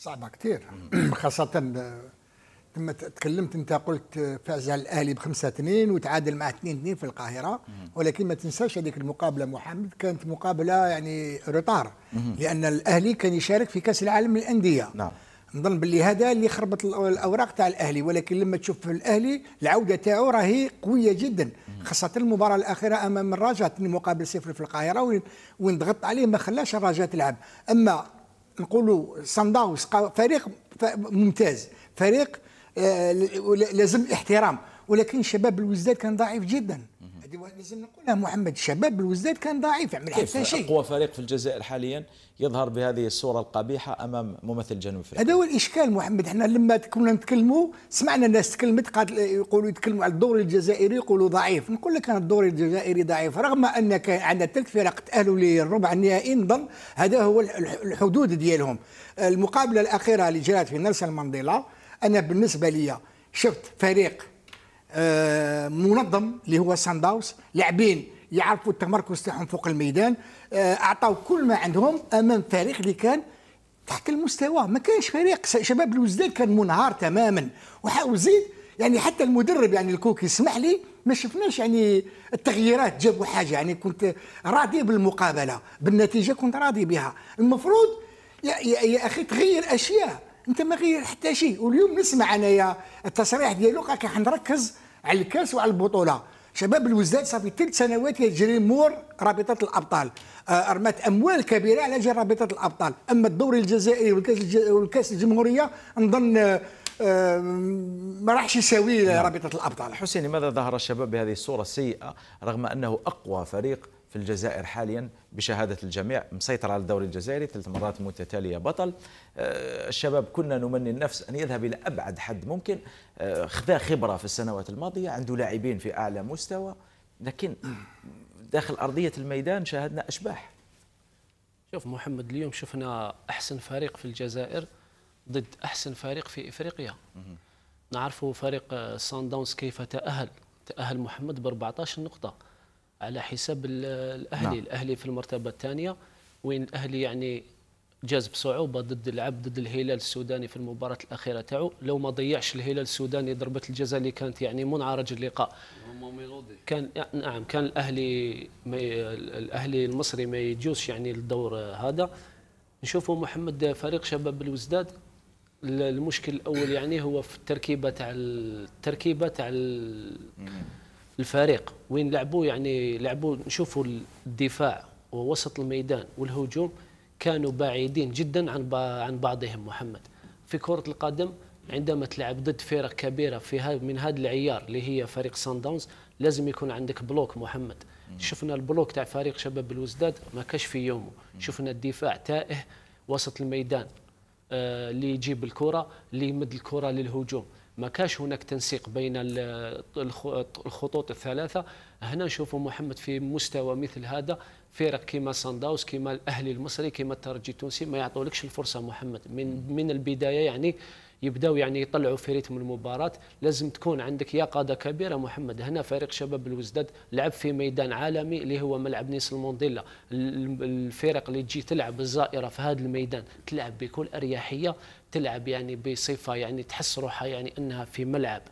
صعبه كثير خاصه لما آه، تكلمت انت قلت آه، فاز على الاهلي بخمسة اثنين وتعادل مع اثنين اثنين في القاهره ولكن ما تنساش هذيك المقابله محمد كانت مقابله يعني رطار لان الاهلي كان يشارك في كاس العالم للانديه نعم نظن باللي هذا اللي خربط الاوراق تاع الاهلي ولكن لما تشوف الاهلي العوده تاعو راهي قويه جدا خاصه المباراه الاخيره امام الرجاء مقابل صفر في القاهره وين ضغط عليه ما خلاش الرجاء تلعب اما نقولوا سانداوس فريق ممتاز فريق آه، لازم احترام ولكن شباب الوزداد كان ضعيف جدا هذه لازم نقولها محمد الشباب الوزداد كان ضعيف عمل حتى شيء اقوى فريق في الجزائر حاليا يظهر بهذه الصوره القبيحه امام ممثل جنوب افريقيا هذا هو الاشكال محمد احنا لما كنا نتكلموا سمعنا الناس تكلمت يقولوا يتكلموا على الدوري الجزائري يقولوا ضعيف نقول لك انا الدوري الجزائري ضعيف رغم ان كان عندنا ثلاث فرق تاهلوا للربع النهائي نظن هذا هو الحدود ديالهم المقابله الاخيره اللي جرات في نيلسون مانديلا انا بالنسبه لي شفت فريق آه، منظم اللي هو سانداوس لاعبين يعرفوا التمركز تاعهم فوق الميدان آه، اعطوا كل ما عندهم امام فريق اللي كان تحت المستوى ما كانش فريق شباب الوزدان كان منهار تماما وزيد يعني حتى المدرب يعني الكوكي اسمح لي ما شفناش يعني التغييرات جابوا حاجه يعني كنت راضي بالمقابله بالنتيجه كنت راضي بها المفروض يا, يا, يا اخي تغير اشياء انت ما غير حتى شيء واليوم نسمع انايا التصريح ديالو قال راح نركز على الكاس وعلى البطوله شباب الوزداد صافي ثلاث سنوات يجري مور رابطه الابطال آه، رمات اموال كبيره على جال رابطه الابطال اما الدوري الجزائري والكاس والكاس الجمهوريه نظن آه، ما راحش يساوي نعم. رابطه الابطال حسين لماذا ظهر الشباب بهذه الصوره السيئه رغم انه اقوى فريق في الجزائر حاليا بشهادة الجميع مسيطر على الدوري الجزائري ثلاث مرات متتالية بطل آه، الشباب كنا نمني النفس أن يذهب إلى أبعد حد ممكن آه، خذا خبرة في السنوات الماضية عنده لاعبين في أعلى مستوى لكن داخل أرضية الميدان شاهدنا أشباح شوف محمد اليوم شفنا أحسن فريق في الجزائر ضد أحسن فريق في إفريقيا نعرفوا فريق سان داونز كيف تأهل تأهل محمد ب 14 نقطة على حساب الاهلي نعم. الاهلي في المرتبه الثانيه وين الاهلي يعني جاز بصعوبه ضد لعب ضد الهلال السوداني في المباراه الاخيره تاعو لو ما ضيعش الهلال السوداني ضربه الجزاء اللي كانت يعني منعرج اللقاء كان نعم كان الاهلي الاهلي المصري ما يجوش يعني الدور هذا نشوفوا محمد فريق شباب الوزداد المشكل الاول يعني هو في التركيبه تاع التركيبه تاع الفريق وين لعبوا يعني لعبوا نشوفوا الدفاع ووسط الميدان والهجوم كانوا بعيدين جدا عن عن بعضهم محمد في كره القدم عندما تلعب ضد فرق كبيره في من هذا العيار اللي هي فريق سان داونز لازم يكون عندك بلوك محمد شفنا البلوك تاع فريق شباب الوزداد ما كاش في يومه شفنا الدفاع تائه وسط الميدان آه اللي يجيب الكره اللي يمد الكره للهجوم ما كاش هناك تنسيق بين الخطوط الثلاثه هنا نشوفوا محمد في مستوى مثل هذا فرق كيما سانداوس كيما الاهلي المصري كيما الترجي التونسي ما يعطولكش الفرصه محمد من من البدايه يعني يبداو يعني يطلعوا في ريتم المباراه لازم تكون عندك يقظه كبيره محمد هنا فريق شباب الوزداد لعب في ميدان عالمي اللي هو ملعب نيس المونديلا الفرق اللي تجي تلعب الزائره في هذا الميدان تلعب بكل اريحيه تلعب يعني بصفه يعني تحس روحها يعني انها في ملعب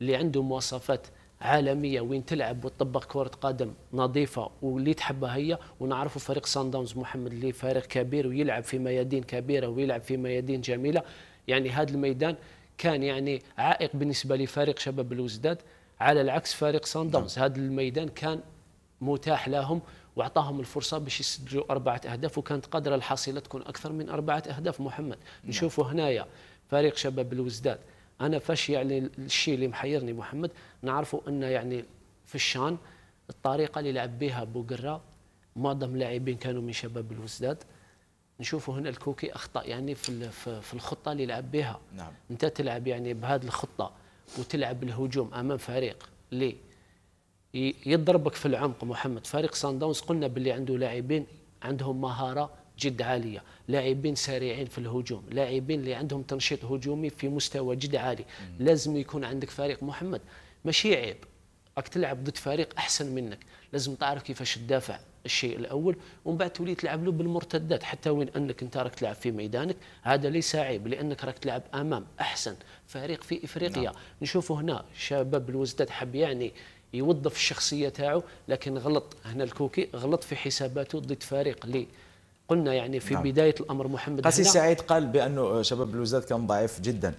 اللي عنده مواصفات عالميه وين تلعب وتطبق كره قدم نظيفه واللي تحبها هي ونعرفوا فريق سان داونز محمد اللي فريق كبير ويلعب في ميادين كبيره ويلعب في ميادين جميله يعني هذا الميدان كان يعني عائق بالنسبه لفريق شباب الوزداد على العكس فريق سان نعم. داونز هذا الميدان كان متاح لهم واعطاهم الفرصه باش يسجلوا اربعه اهداف وكانت قادره الحصيله تكون اكثر من اربعه اهداف محمد نعم. نشوفوا هنايا فريق شباب الوزداد انا فاش يعني الشيء اللي محيرني محمد نعرفوا ان يعني في الشان الطريقه اللي لعب بها بوقرا معظم اللاعبين كانوا من شباب الوزداد نشوفوا هنا الكوكي اخطا يعني في في الخطه اللي لعب بها نعم. انت تلعب يعني بهذه الخطه وتلعب الهجوم امام فريق اللي يضربك في العمق محمد فريق سان داونز قلنا باللي عنده لاعبين عندهم مهاره جد عاليه لاعبين سريعين في الهجوم لاعبين اللي عندهم تنشيط هجومي في مستوى جد عالي مم. لازم يكون عندك فريق محمد ماشي عيب راك تلعب ضد فريق احسن منك لازم تعرف كيفاش تدافع الشيء الاول ومن بعد تولي تلعب له بالمرتدات حتى وين انك انت راك تلعب في ميدانك هذا ليس عيب لانك راك تلعب امام احسن فريق في افريقيا نعم. نشوفوا هنا شباب الوزداد حب يعني يوظف الشخصيه تاعو لكن غلط هنا الكوكي غلط في حساباته ضد فريق لي قلنا يعني في نعم. بدايه الامر محمد قاسي سعيد قال بانه شباب بلوزات كان ضعيف جدا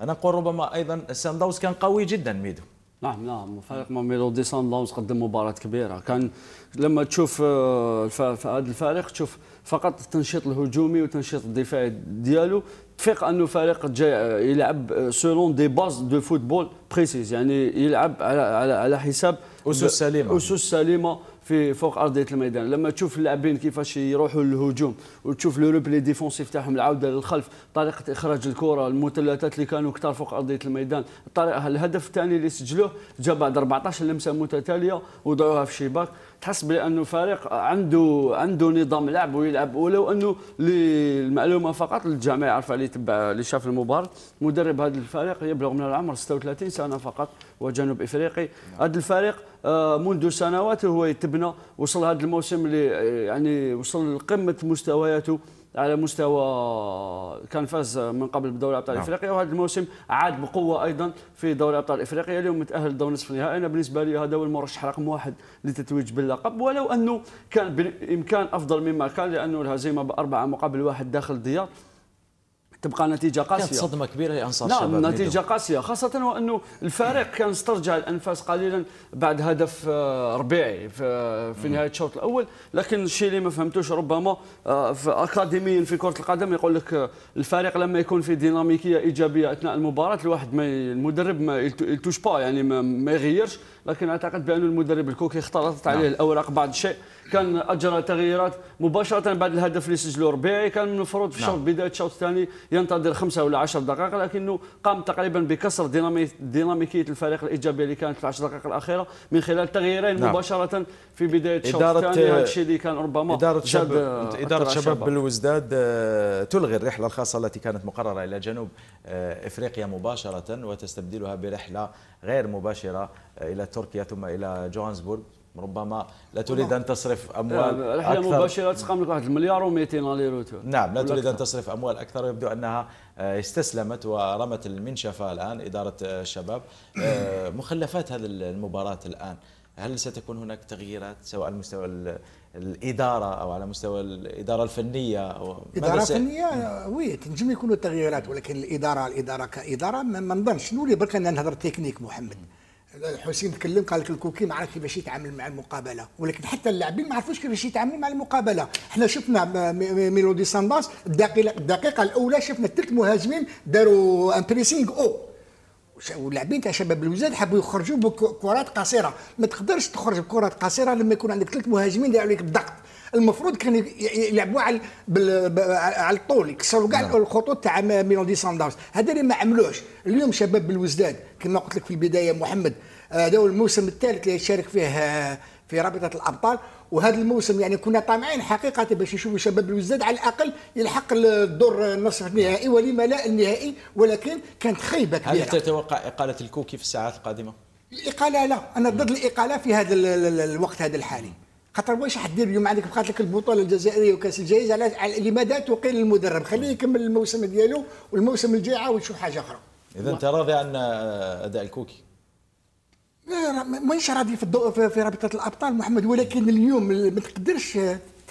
انا نقول ربما ايضا سان داوز كان قوي جدا ميدو نعم نعم فريق ميلودي سان داونز قدم مباراة كبيرة كان لما تشوف آه، هذا الفريق تشوف فقط التنشيط الهجومي والتنشيط الدفاعي ديالو Faut qu'il nous il euh, selon des bases de football précises. Il a à la à la في فوق ارضيه الميدان لما تشوف اللاعبين كيفاش يروحوا للهجوم وتشوف لو روبلي ديفونسيف تاعهم العوده للخلف طريقه اخراج الكره المثلثات اللي كانوا كثار فوق ارضيه الميدان الطريقه الهدف الثاني اللي سجلوه جا بعد 14 لمسه متتاليه وضعوها في الشباك تحس بانه فريق عنده عنده نظام لعب ويلعب ولو انه المعلومه فقط للجميع عارفه اللي تبع اللي شاف المباراه مدرب هذا الفريق يبلغ من العمر 36 سنه فقط وجنوب افريقي هذا الفريق آه، منذ سنوات هو يتبنى وصل هذا الموسم اللي يعني وصل لقمه مستوياته على مستوى كان فاز من قبل بدوري ابطال نعم. افريقيا وهذا الموسم عاد بقوه ايضا في دوري ابطال افريقيا اليوم متاهل دور نصف النهائي انا بالنسبه لي هذا هو المرشح رقم واحد لتتويج باللقب ولو انه كان بامكان افضل مما كان لانه الهزيمه باربعه مقابل واحد داخل الديار تبقى نتيجه قاسيه كانت صدمه كبيره لانصار نعم، الشباب نعم نتيجه قاسيه خاصه وانه الفريق كان استرجع الانفاس قليلا بعد هدف آه، ربيعي في آه، نهايه الشوط الاول لكن الشيء اللي ما فهمتوش ربما آه، في اكاديميا في كره القدم يقول لك الفريق لما يكون في ديناميكيه ايجابيه اثناء المباراه الواحد ما المدرب ما يلتوش با يعني ما يغيرش لكن اعتقد بان المدرب الكوكي اختلطت عليه نعم. الاوراق بعض الشيء كان اجرى تغييرات مباشره بعد الهدف اللي سجله ربيعي كان المفروض في نعم. بدايه الشوط الثاني ينتظر خمسه ولا عشر دقائق لكنه قام تقريبا بكسر ديناميكيه الفريق الايجابيه اللي كانت في العشر دقائق الاخيره من خلال تغييرين نعم. مباشره في بدايه إدارة الثاني الشيء آه، اللي كان ربما اداره شباب اداره شباب بالوزداد آه، تلغي الرحله الخاصه التي كانت مقرره الى جنوب آه، افريقيا مباشره وتستبدلها برحله غير مباشره الى تركيا ثم الى جوهانسبورغ ربما لا تريد ان تصرف اموال رحله آه، مباشره تسقم لك واحد المليار و200 روتور نعم لا تريد ان تصرف اموال اكثر ويبدو انها آه، استسلمت ورمت المنشفه الان اداره آه، الشباب مخلفات هذه المباراه الان هل ستكون هناك تغييرات سواء على مستوى الاداره او على مستوى الاداره الفنيه او اداره فنيه نعم. وي تنجم يكونوا تغييرات ولكن الاداره الاداره كاداره ما نظنش نولي برك انا نهضر تكنيك محمد حسين تكلم قال لك الكوكي ما عرف كيفاش يتعامل مع المقابله ولكن حتى اللاعبين ما عرفوش كيفاش يتعاملوا مع المقابله حنا شفنا ميلودي سانداس الدقيقه الدقيقه الاولى شفنا ثلاث مهاجمين داروا ان بريسينغ او واللاعبين تاع شباب الوزاد حبوا يخرجوا بكرات قصيره ما تقدرش تخرج بكرات قصيره لما يكون عندك ثلاث مهاجمين داروا عليك الضغط المفروض كانوا يلعبوا على على الطول يكسروا كاع نعم. الخطوط تاع ميلودي ساندرز هذا اللي ما عملوش اليوم شباب بالوزداد كما قلت لك في البدايه محمد هذا هو الموسم الثالث اللي يشارك فيه آه، في رابطه الابطال وهذا الموسم يعني كنا طامعين حقيقه باش نشوفوا شباب الوزداد على الاقل يلحق الدور النصف النهائي ولما لا النهائي ولكن كانت خيبه كبيره هل تتوقع اقاله الكوكي في الساعات القادمه؟ الاقاله لا انا ضد الاقاله في هذا الوقت هذا الحالي خاطر واش دير اليوم عندك بقات لك البطوله الجزائريه وكاس الجايز على لماذا تقيل المدرب خليه يكمل الموسم ديالو والموسم الجاي عاود يشوف حاجه اخرى اذا انت راضي عن اداء الكوكي لا مانيش راضي في الضوء في, رابطه الابطال محمد ولكن اليوم ما تقدرش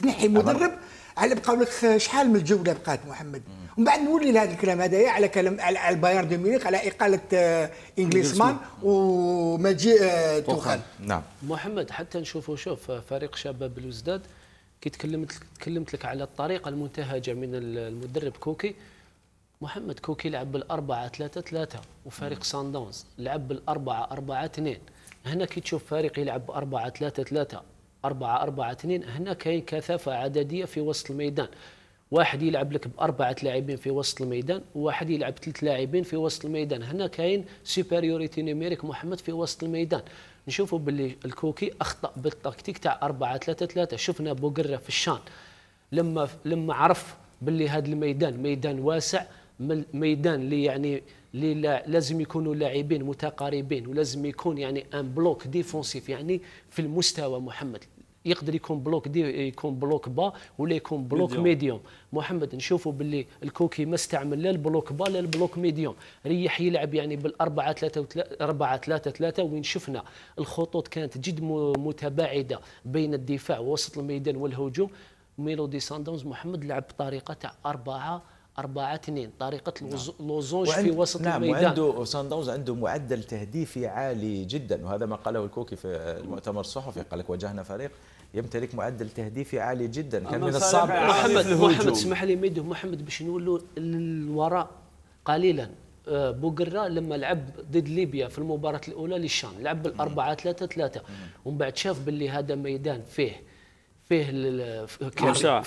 تنحي مدرب على بقاو لك شحال من الجوله بقات محمد ومن بعد نولي لهذا الكلام هذايا على كلام على البايرن دو ميونخ على اقاله آه، انجليزمان ومجيء آه، توخال نعم محمد حتى نشوفوا شوف آه، فريق شباب الوزداد كي تكلمت تكلمت لك على الطريقه المنتهجه من المدرب كوكي محمد كوكي لعب بالأربعة ثلاثة ثلاثة وفريق سان داونز لعب بالأربعة أربعة اثنين هنا كي تشوف فريق يلعب بأربعة ثلاثة ثلاثة أربعة أربعة اثنين هنا كاين كثافة عددية في وسط الميدان واحد يلعب لك باربعه لاعبين في وسط الميدان وواحد يلعب ثلاث لاعبين في وسط الميدان هنا كاين سوبريوريتي نيميريك محمد في وسط الميدان نشوفوا باللي الكوكي اخطا بالتكتيك تاع 4 3 3 شفنا بوغرا في الشان لما لما عرف باللي هذا الميدان ميدان واسع ميدان اللي يعني اللي لا لازم يكونوا لاعبين متقاربين ولازم يكون يعني ان بلوك ديفونسيف يعني في المستوى محمد يقدر يكون بلوك دي يكون بلوك با ولا يكون بلوك ميديوم محمد نشوفوا باللي الكوكي ما استعمل لا البلوك با لا البلوك ميديوم ريح يلعب يعني بالأربعة ثلاثة أربعة ثلاثة ثلاثة وين شفنا الخطوط كانت جد متباعدة بين الدفاع ووسط الميدان والهجوم ميلودي ساندونز محمد لعب بطريقة تاع أربعة أربعة اثنين طريقة نعم. لوزونج نعم. في وسط نعم الميدان وعنده سان داونز عنده معدل تهديفي عالي جدا وهذا ما قاله الكوكي في المؤتمر الصحفي قال لك واجهنا فريق يمتلك معدل تهديفي عالي جدا كان من الصعب محمد محمد اسمح لي ميدو محمد باش نولوا للوراء قليلا آه، بوغرا لما لعب ضد ليبيا في المباراة الأولى للشام لعب بالأربعة ثلاثة ثلاثة ومن بعد شاف باللي هذا ميدان فيه فيه فيه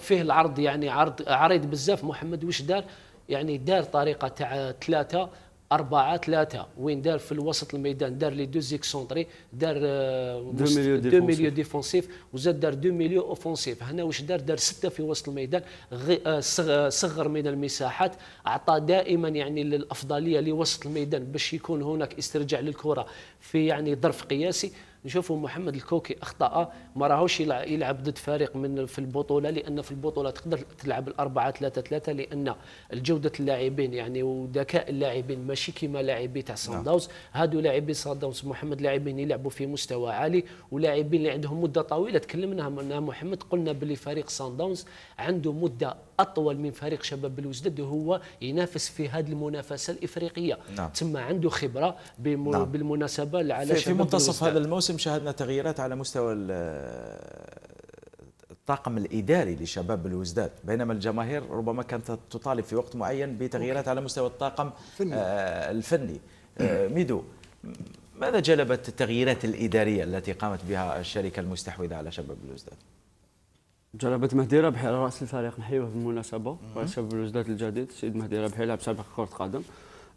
فيه العرض يعني عرض عريض بزاف محمد واش دار يعني دار طريقة تاع ثلاثة أربعة ثلاثة وين دار في الوسط الميدان دار لي دو زيكسونتري دار آه، دو ميليو ديفونسيف, دو ميليو ديفونسيف وزاد دار دو ميليو اوفونسيف هنا واش دار دار ستة في وسط الميدان آه، آه، صغر من المساحات أعطى دائما يعني الأفضلية لوسط الميدان باش يكون هناك استرجاع للكرة في يعني ظرف قياسي نشوفوا محمد الكوكي اخطا ما راهوش يلعب ضد فريق من في البطوله لان في البطوله تقدر تلعب الأربعة ثلاثة ثلاثة لان جوده اللاعبين يعني وذكاء اللاعبين ماشي كيما لاعبي تاع سان نعم. داونز هادو لاعبي سان داونز محمد لاعبين يلعبوا في مستوى عالي ولاعبين اللي عندهم مده طويله تكلمنا منها محمد قلنا بلي فريق سان داونز عنده مده اطول من فريق شباب الوزداد هو ينافس في هذه المنافسه الافريقيه نعم. تما عنده خبره نعم. بالمناسبه على في, في منتصف هذا الموسم الموسم شاهدنا تغييرات على مستوى الطاقم الاداري لشباب الوزداد بينما الجماهير ربما كانت تطالب في وقت معين بتغييرات على مستوى الطاقم فني. آه، الفني آه، ميدو ماذا جلبت التغييرات الاداريه التي قامت بها الشركه المستحوذه على شباب الوزداد جلبت مهدي ربحي على راس الفريق نحيوه بالمناسبه شباب الوزداد الجديد سيد مهدي ربحي لعب سابق كره قدم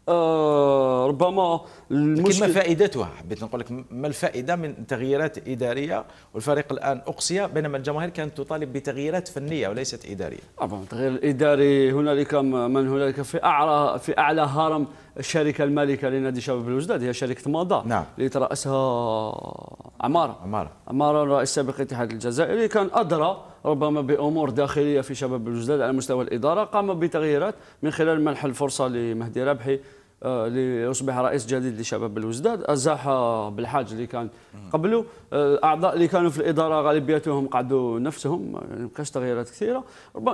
آه، ربما المشكل ما فائدتها حبيت نقول لك ما الفائده من تغييرات اداريه والفريق الان اقصي بينما الجماهير كانت تطالب بتغييرات فنيه وليست اداريه طبعا التغيير الاداري هنالك من هنالك في اعلى في اعلى هرم الشركه المالكه لنادي شباب الوجداد هي شركه مضى نعم. اللي تراسها عماره عماره عماره الرئيس السابق الاتحاد الجزائري كان ادرى ربما بأمور داخلية في شباب الوجداد على مستوى الإدارة قام بتغييرات من خلال منح الفرصة لمهدي ربحي آه، ليصبح رئيس جديد لشباب الوزداد ازاح بالحاج اللي كان قبله الاعضاء آه، اللي كانوا في الاداره غالبيتهم قعدوا نفسهم يعني ما كانش تغييرات كثيره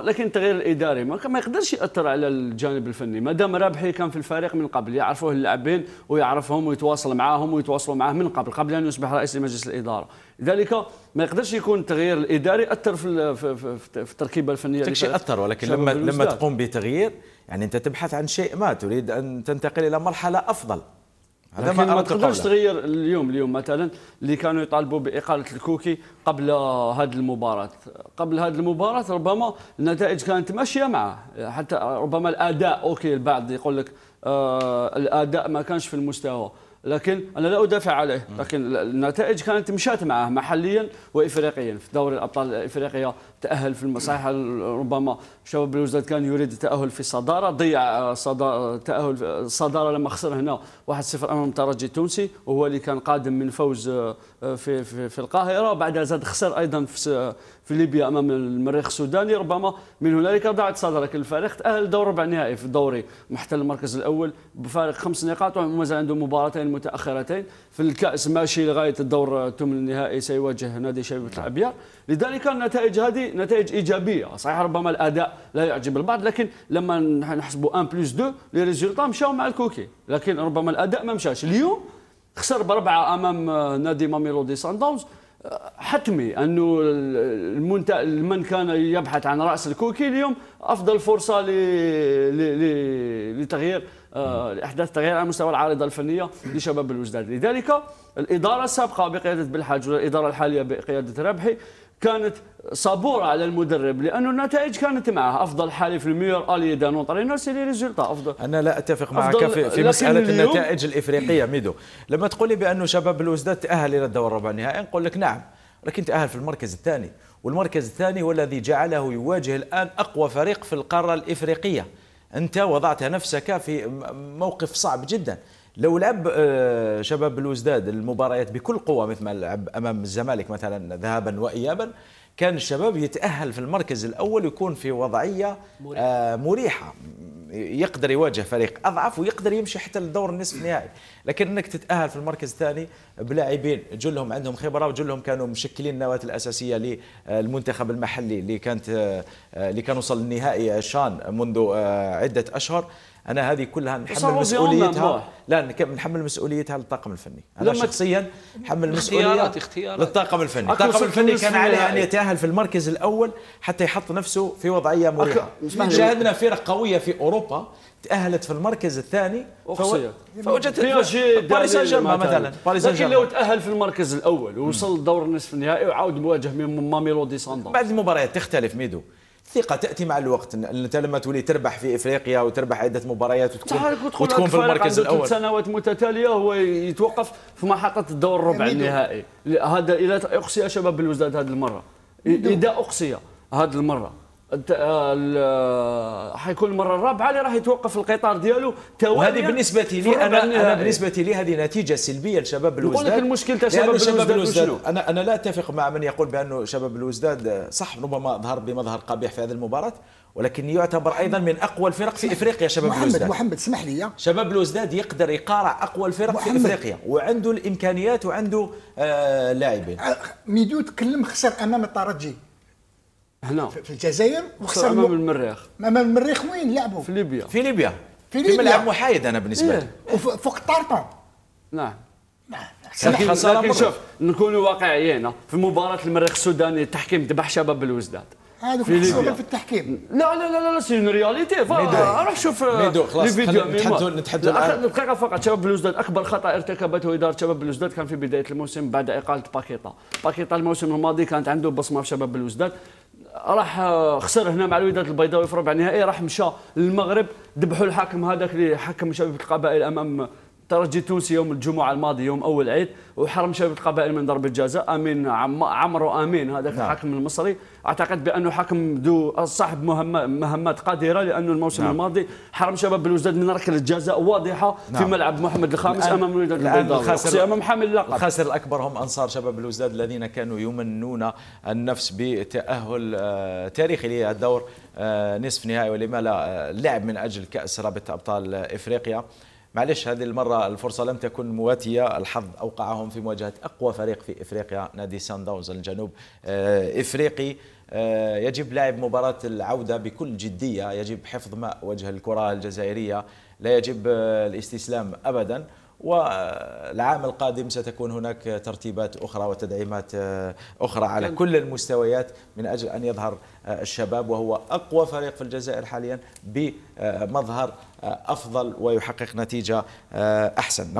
لكن التغيير الاداري ما يقدرش ياثر على الجانب الفني ما دام رابحي كان في الفريق من قبل يعرفوه اللاعبين ويعرفهم ويتواصل معاهم ويتواصلوا معاه من قبل قبل ان يصبح رئيس لمجلس الاداره لذلك ما يقدرش يكون التغيير الاداري اثر في في التركيبه الفنيه كل شيء اثر ولكن لما لما تقوم بتغيير يعني انت تبحث عن شيء ما تريد ان تنتقل الى مرحله افضل هذا لكن ما, ما تقدرش تغير اليوم اليوم مثلا اللي كانوا يطالبوا باقاله الكوكي قبل هذه المباراه قبل هذه المباراه ربما النتائج كانت ماشيه معه حتى ربما الاداء اوكي البعض يقول لك آه الاداء ما كانش في المستوى لكن انا لا ادافع عليه لكن النتائج كانت مشات معه محليا وافريقيا في دوري الابطال الافريقيه تأهل في المصالح ربما شباب بلوزداد كان يريد التأهل في صدارة ضيع صدارة تأهل صدارة لما خسر هنا 1-0 أمام الترجي التونسي وهو اللي كان قادم من فوز آه، في في, في القاهرة بعدها زاد خسر أيضا في في ليبيا امام المريخ السوداني ربما من هنالك ضاعت صدر لكن الفريق تاهل دور ربع نهائي في الدوري محتل المركز الاول بفارق خمس نقاط ومازال عنده مباراتين متاخرتين في الكاس ماشي لغايه الدور آه، الثمن النهائي سيواجه نادي شبيبه نعم. الابيار لذلك النتائج هذه نتائج ايجابيه صحيح ربما الاداء لا يعجب البعض لكن لما نحسبوا 1 بلس 2 لي ريزولطا مشاو مع الكوكي لكن ربما الاداء ما مشاش اليوم خسر بربعه امام نادي ماميلودي سان داونز حتمي انه المنت... من كان يبحث عن راس الكوكي اليوم افضل فرصه لتغيير آه، لاحداث تغيير على مستوى العارضه الفنيه لشباب الوجدان لذلك الاداره السابقه بقياده بالحاج والاداره الحاليه بقياده ربحي كانت صبوره على المدرب لانه النتائج كانت معه افضل حالف الميور الي دانون طرينر سي لي افضل انا لا اتفق معك في, في مساله النتائج الافريقيه ميدو لما تقولي بانه شباب الوزداد تاهل الى الدور الربع النهائي نقول لك نعم لكن تاهل في المركز الثاني والمركز الثاني هو الذي جعله يواجه الان اقوى فريق في القاره الافريقيه انت وضعت نفسك في موقف صعب جدا لو لعب آه، شباب الوزداد المباريات بكل قوه مثل ما لعب امام الزمالك مثلا ذهابا وايابا كان الشباب يتاهل في المركز الاول ويكون في وضعيه مريحه, آه، مريحة. يقدر يواجه فريق اضعف ويقدر يمشي حتى للدور النصف النهائي لكن انك تتاهل في المركز الثاني بلاعبين جلهم عندهم خبره وجلهم كانوا مشكلين النواه الاساسيه للمنتخب آه، المحلي اللي كانت اللي كان وصل للنهائي شان منذ عده اشهر انا هذه كلها نحمل مسؤوليتها لا نحمل مسؤوليتها للطاقم الفني انا شخصيا حمل مسؤوليه اختيارات للطاقم الفني الطاقم الفني كان عليه ان يتاهل في المركز الاول حتى يحط نفسه في وضعيه مريحه شاهدنا فرق قويه في اوروبا تاهلت في المركز الثاني اقصية فوجدت يعني باريس سان جيرمان مثلا باريس سان جيرمان لكن لو تاهل في المركز الاول ووصل لدور النصف النهائي وعاود مواجه ميلودي ماميلودي بعد المباريات تختلف ميدو الثقه تاتي مع الوقت انت لما تولي تربح في افريقيا وتربح عده مباريات وتكون وتكون في المركز الاول سنوات متتاليه هو يتوقف في محطه الدور الربع النهائي هذا اذا اقصي شباب بالوزداد هذه المره اذا اقصي هذه المره حيكون آه، المره آه، الرابعه اللي راه يتوقف القطار ديالو وهذه يعني بالنسبه لي انا انا بالنسبه لي هذه نتيجه سلبيه لشباب الوزداد نقول لك المشكل تاع شباب, شباب الوزداد انا انا لا اتفق مع من يقول بانه شباب الوزداد صح ربما ظهر بمظهر قبيح في هذه المباراه ولكن يعتبر ايضا من اقوى الفرق في افريقيا شباب محمد الوزداد محمد اسمح لي شباب الوزداد يقدر يقارع اقوى الفرق محمد. في افريقيا وعنده الامكانيات وعنده آه لاعبين آه، ميدو تكلم خسر امام الترجي هنا في الجزائر وخسروا امام المريخ امام المريخ وين لعبوا في ليبيا في ليبيا في ليبيا ملعب محايد انا بالنسبه إيه. لي وفوق فوق نعم نعم لكن, لكن شوف نكونوا واقعيين في مباراه المريخ السوداني التحكيم ذبح شباب الوزداد هذوك في, في التحكيم لا لا لا لا سي اون رياليتي روح شوف آه، ميدو خلاص نتحدثوا نتحدثوا دقيقه فقط شباب بلوزداد اكبر خطا ارتكبته اداره شباب بلوزداد كان في بدايه الموسم بعد اقاله باكيتا باكيتا الموسم الماضي كانت عنده بصمه في شباب بلوزداد راح خسر هنا مع الوداد البيضاوي في ربع النهائي راح مشى للمغرب ذبحوا الحاكم هذاك اللي حكم شباب القبائل امام ترجي تونسي يوم الجمعه الماضي يوم اول عيد وحرم شباب القبائل من ضربه جزاء امين عمرو امين هذاك نعم. الحاكم المصري اعتقد بانه حكم ذو صاحب مهمات قادره لانه الموسم نعم. الماضي حرم شباب بلوزداد من ركله جزاء واضحه نعم. في ملعب محمد الخامس امام الوداد الخاسر امام حامل اللقب الخاسر الاكبر هم انصار شباب الوزداد الذين كانوا يمنون النفس بتاهل آه، تاريخي للدور آه، نصف نهائي ولما لا اللعب آه، من اجل كاس رابطه ابطال افريقيا معلش هذه المرة الفرصة لم تكن مواتية الحظ أوقعهم في مواجهة أقوى فريق في إفريقيا نادي سان داونز الجنوب آه، إفريقي آه، يجب لعب مباراة العودة بكل جدية يجب حفظ ماء وجه الكرة الجزائرية لا يجب آه، الاستسلام أبداً والعام القادم ستكون هناك ترتيبات أخرى وتدعيمات آه، أخرى على كل المستويات من أجل أن يظهر آه، الشباب وهو أقوى فريق في الجزائر حاليا بمظهر آه، أفضل ويحقق نتيجة أحسن